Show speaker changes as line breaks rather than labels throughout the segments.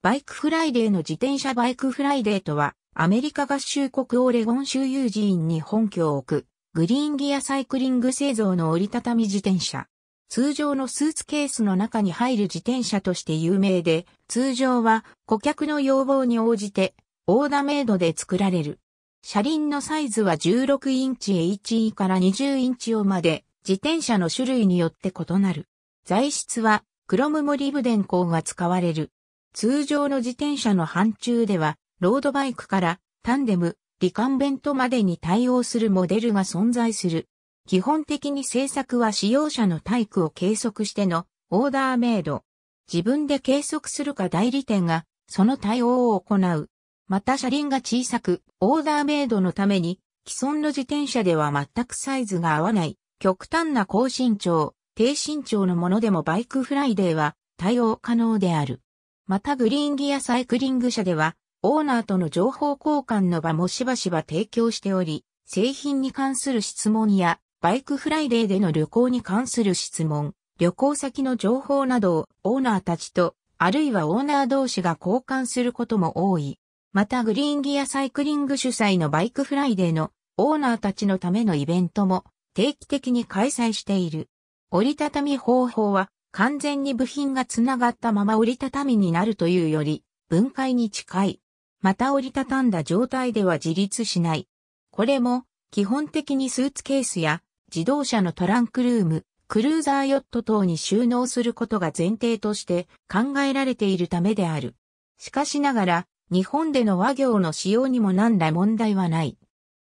バイクフライデーの自転車バイクフライデーとは、アメリカ合衆国オレゴン州ユージーンに本拠を置く、グリーンギアサイクリング製造の折りたたみ自転車。通常のスーツケースの中に入る自転車として有名で、通常は顧客の要望に応じて、オーダーメイドで作られる。車輪のサイズは16インチ HE から20インチをまで、自転車の種類によって異なる。材質は、クロムモリブデン鋼が使われる。通常の自転車の範疇では、ロードバイクからタンデム、リカンベントまでに対応するモデルが存在する。基本的に製作は使用者の体育を計測してのオーダーメイド。自分で計測するか代理店がその対応を行う。また車輪が小さく、オーダーメイドのために既存の自転車では全くサイズが合わない。極端な高身長、低身長のものでもバイクフライデーは対応可能である。またグリーンギアサイクリング社では、オーナーとの情報交換の場もしばしば提供しており、製品に関する質問や、バイクフライデーでの旅行に関する質問、旅行先の情報などをオーナーたちと、あるいはオーナー同士が交換することも多い。またグリーンギアサイクリング主催のバイクフライデーのオーナーたちのためのイベントも定期的に開催している。折りたたみ方法は完全に部品がつながったまま折りたたみになるというより、分解に近い。また折りたたんだ状態では自立しない。これも、基本的にスーツケースや自動車のトランクルーム、クルーザーヨット等に収納することが前提として考えられているためである。しかしながら、日本での和行の使用にも何ら問題はない。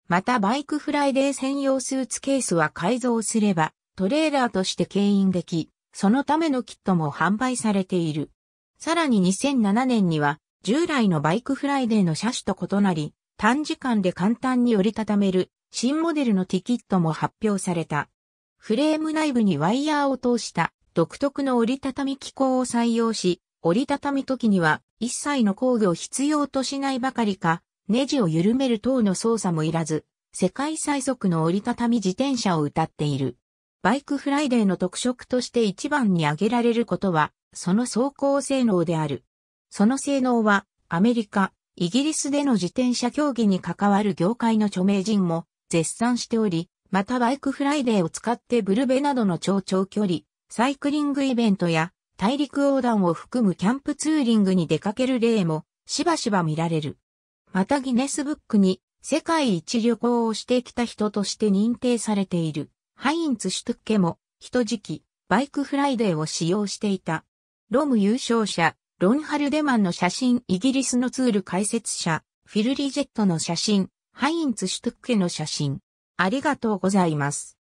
またバイクフライデー専用スーツケースは改造すれば、トレーラーとして牽引でき、そのためのキットも販売されている。さらに2007年には、従来のバイクフライデーの車種と異なり、短時間で簡単に折りたためる新モデルのティキットも発表された。フレーム内部にワイヤーを通した独特の折りたたみ機構を採用し、折りたたみ時には一切の工具を必要としないばかりか、ネジを緩める等の操作もいらず、世界最速の折りたたみ自転車を歌っている。バイクフライデーの特色として一番に挙げられることは、その走行性能である。その性能は、アメリカ、イギリスでの自転車競技に関わる業界の著名人も絶賛しており、またバイクフライデーを使ってブルベなどの超長距離、サイクリングイベントや大陸横断を含むキャンプツーリングに出かける例もしばしば見られる。またギネスブックに世界一旅行をしてきた人として認定されている。ハインツ・シュトゥッケも、一時期、バイクフライデーを使用していた。ロム優勝者、ロンハルデマンの写真、イギリスのツール解説者、フィル・リジェットの写真、ハインツ・シュトゥッケの写真。ありがとうございます。